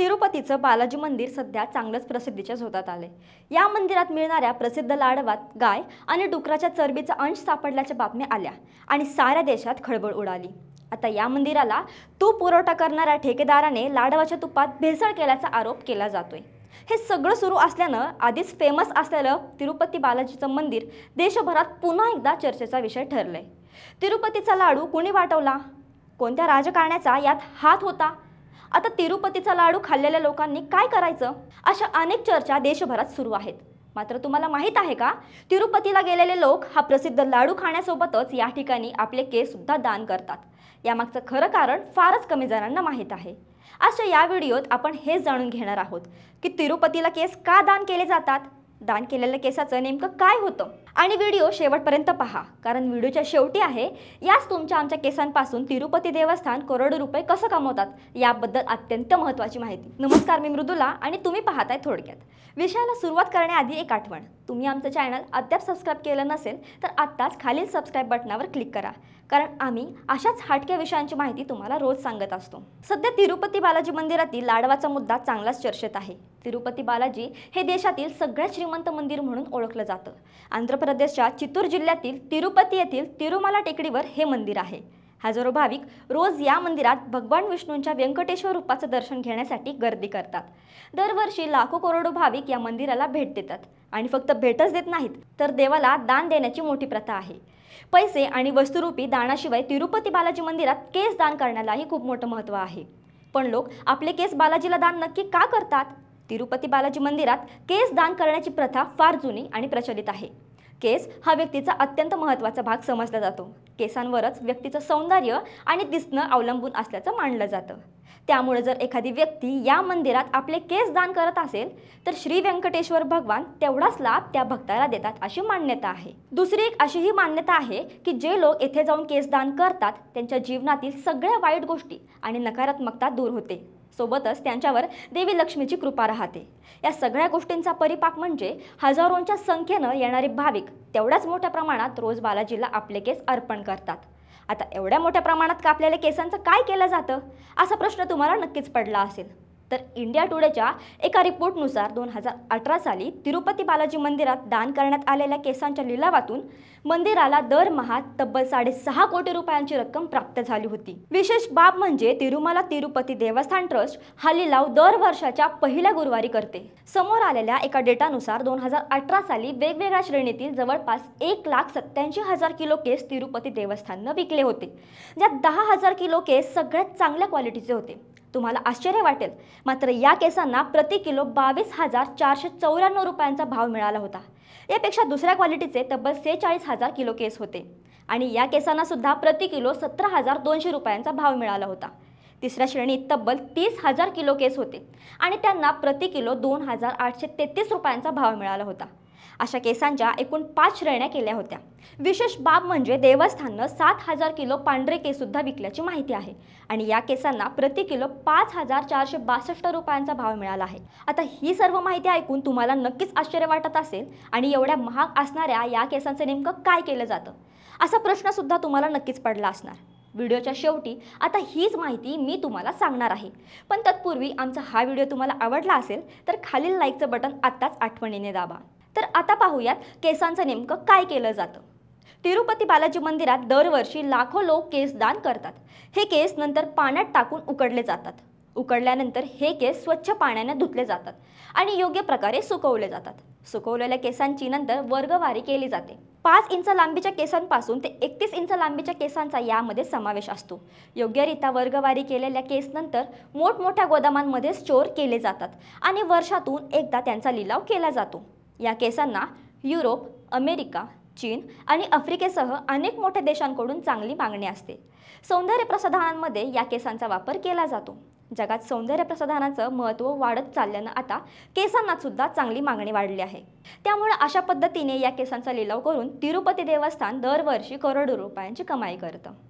तिरुपतीचं बालाजी मंदिर सध्या चांगलंच प्रसिद्धीच्या झोतात आले या मंदिरात मिळणाऱ्या प्रसिद्ध लाडवात गाय आणि डुकराच्या चरबीचा अंश सापडल्याच्या बातम्या आल्या आणि साऱ्या देशात खळबळ उडाली आता या मंदिराला तूप पुरवठा करणाऱ्या ठेकेदाराने लाडवाच्या तुपात भेसळ केल्याचा आरोप केला जातोय हे सगळं सुरू असल्यानं आधीच फेमस असलेलं तिरुपती बालाजीचं मंदिर देशभरात पुन्हा एकदा चर्चेचा विषय ठरलंय तिरुपतीचा लाडू कुणी वाटवला कोणत्या राजकारण्याचा यात हात होता आता तिरुपतीचा लाडू खाल्लेल्या लोकांनी काय करायचं अशा अनेक चर्चा देशभरात सुरू आहेत मात्र तुम्हाला माहीत आहे का तिरुपतीला गेलेले लोक हा प्रसिद्ध लाडू खाण्यासोबतच या ठिकाणी आपले केस सुद्धा दान करतात यामागचं खरं कारण फारच कमी जणांना माहीत आहे अशा या व्हिडिओत आपण हे जाणून घेणार आहोत की तिरुपतीला केस का दान केले जातात दान केलेल्या केसाचं नेमकं काय होतं आणि व्हिडिओ शेवटपर्यंत पहा कारण व्हिडिओच्या शेवटी आहे याच तुमच्या आमच्या केसांपासून तिरुपती देवस्थान करोडो रुपये कसं कमवतात याबद्दल अत्यंत महत्त्वाची माहिती नमस्कार मी मृदुला आणि तुम्ही पाहताय थोडक्यात विषयाला सुरुवात करण्याआधी एक आठवण तुम्ही आमचं चॅनल अद्याप सबस्क्राईब केलं नसेल तर आत्ताच खालील सबस्क्राईब बटनावर क्लिक करा कारण आम्ही अशाच हाटक्या विषयांची माहिती तुम्हाला रोज सांगत असतो सध्या तिरुपती बालाजी मंदिरातील लाडवाचा मुद्दा चांगलाच चर्चेत आहे तिरुपती बालाजी हे देशातील सगळ्यात श्रीमंत मंदिर म्हणून ओळखलं जातं आंध्र प्रदेशच्या चितूर जिल्ह्यातील तिरुपती येथील तिरुमाला टेकडीवर हे मंदिर आहे हजारो भाविक रोज या मंदिरात भगवान विष्णूंच्या व्यंकटेश्वर रूपाचं दर्शन घेण्यासाठी गर्दी करतात दरवर्षी लाखो करोडो भाविक या मंदिराला भेट देतात आणि फक्त भेटच देत नाहीत तर देवाला दान देण्याची मोठी प्रथा आहे पैसे आणि वस्तुरूपी दानाशिवाय तिरुपती बालाजी मंदिरात केस दान करण्यालाही खूप मोठं महत्त्व आहे पण लोक आपले केस बालाजीला दान नक्की का करतात तिरुपती बालाजी मंदिरात केस दान करण्याची प्रथा फार जुनी आणि प्रचलित आहे केस हा व्यक्तीचा अत्यंत महत्त्वाचा भाग समजला जातो केसांवरच व्यक्तीचं सौंदर्य आणि दिसणं अवलंबून असल्याचं मानलं जातं त्यामुळे जर एखादी व्यक्ती या मंदिरात आपले केस दान करत असेल तर श्री व्यंकटेश्वर भगवान तेवढाच लाभ त्या भक्ताला देतात अशी मान्यता आहे दुसरी एक अशी ही मान्यता आहे की जे लोक येथे जाऊन केस दान करतात त्यांच्या जीवनातील सगळ्या वाईट गोष्टी आणि नकारात्मकता दूर होते सोबतच त्यांच्यावर देवी लक्ष्मीची कृपा राहते या सगळ्या गोष्टींचा परिपाक म्हणजे हजारोंच्या संख्येनं येणारे भाविक तेवढ्याच मोठ्या प्रमाणात रोज बालाजीला आपले केस अर्पण करतात आता एवढ्या मोठ्या प्रमाणात कापलेल्या केसांचं काय केलं जातं असा प्रश्न तुम्हाला नक्कीच पडला असेल तर इंडिया टुडेच्या एका रिपोर्टनुसार दोन हजार अठरा साली तिरुपती बालाजी मंदिरात दान करण्यात आलेल्या केसांच्या लिलावातून मंदिराला दरमहा तब्बल साडेसहा कोटी रुपयांची रक्कम प्राप्त झाली होती विशेष बाब म्हणजे तिरुमाला तिरुपती देवस्थान ट्रस्ट हा लिलाव दर वर्षाच्या पहिल्या गुरुवारी करते समोर आलेल्या एका डेटानुसार दोन हजार अठरा साली वेगवेगळ्या श्रेणीतील जवळपास एक लाख सत्याऐंशी हजार किलो केस तिरुपती देवस्थाननं विकले होते ज्यात दहा हजार किलो केस सगळ्यात चांगल्या क्वालिटीचे होते तुम्हाला आश्चर्य वाटेल मात्र या केसांना प्रति किलो बावीस हजार चारशे चौऱ्याण्णव रुपयांचा भाव मिळाला होता यापेक्षा दुसऱ्या क्वालिटीचे तब्बल सेहेचाळीस हजार किलो केस होते आणि या केसांना सुद्धा प्रति किलो सतरा हजार दोनशे रुपयांचा भाव मिळाला होता तिसऱ्या श्रेणीत तब्बल तीस हजार किलो केस होते आणि त्यांना प्रति किलो दोन हजार आठशे तेहतीस रुपयांचा भाव मिळाला होता अशा केसांच्या एकूण पाच श्रेण्या केल्या होत्या विशेष बाब म्हणजे देवस्थाननं सात हजार किलो पांढरे सुद्धा विकल्याची माहिती आहे आणि या केसांना प्रति किलो पाच हजार चारशे बासष्ट रुपयांचा भाव मिळाला आहे आता ही सर्व माहिती ऐकून तुम्हाला नक्कीच आश्चर्य वाटत असेल आणि एवढ्या महाग असणाऱ्या या केसांचं नेमकं काय केलं जातं असा प्रश्न सुद्धा तुम्हाला नक्कीच पडला असणार व्हिडिओच्या शेवटी आता हीच माहिती मी तुम्हाला सांगणार आहे पण तत्पूर्वी आमचा हा व्हिडिओ तुम्हाला आवडला असेल तर खालील लाईकचं बटन आत्ताच आठवणीने दाबा तर आता पाहूयात केसांचं नेमकं काय केलं जातं तिरुपती बालाजी मंदिरात दरवर्षी लाखो लोक केस दान करतात हे केस नंतर पाण्यात टाकून उकडले जातात उकडल्यानंतर हे केस स्वच्छ पाण्याने धुतले जातात आणि योग्य प्रकारे सुकवले जातात सुकवलेल्या केसांची नंतर वर्गवारी केली जाते पाच इंच लांबीच्या केसांपासून ते एकतीस इंच लांबीच्या केसांचा यामध्ये समावेश असतो योग्यरित्या वर्गवारी केलेल्या केस नंतर मोठमोठ्या गोदामांमध्ये स्टोअर केले जातात आणि वर्षातून एकदा त्यांचा लिलाव केला जातो या केसांना युरोप अमेरिका चीन आणि आफ्रिकेसह अनेक मोठ्या देशांकडून चांगली मागणी असते सौंदर्य प्रसाधनांमध्ये या केसांचा वापर केला जातो जगात सौंदर्य महत्त्व वाढत चालल्यानं आता केसांना सुद्धा चांगली मागणी वाढली आहे त्यामुळे अशा पद्धतीने या केसांचा लिलाव करून तिरुपती देवस्थान दरवर्षी करोडो रुपयांची कमाई करतं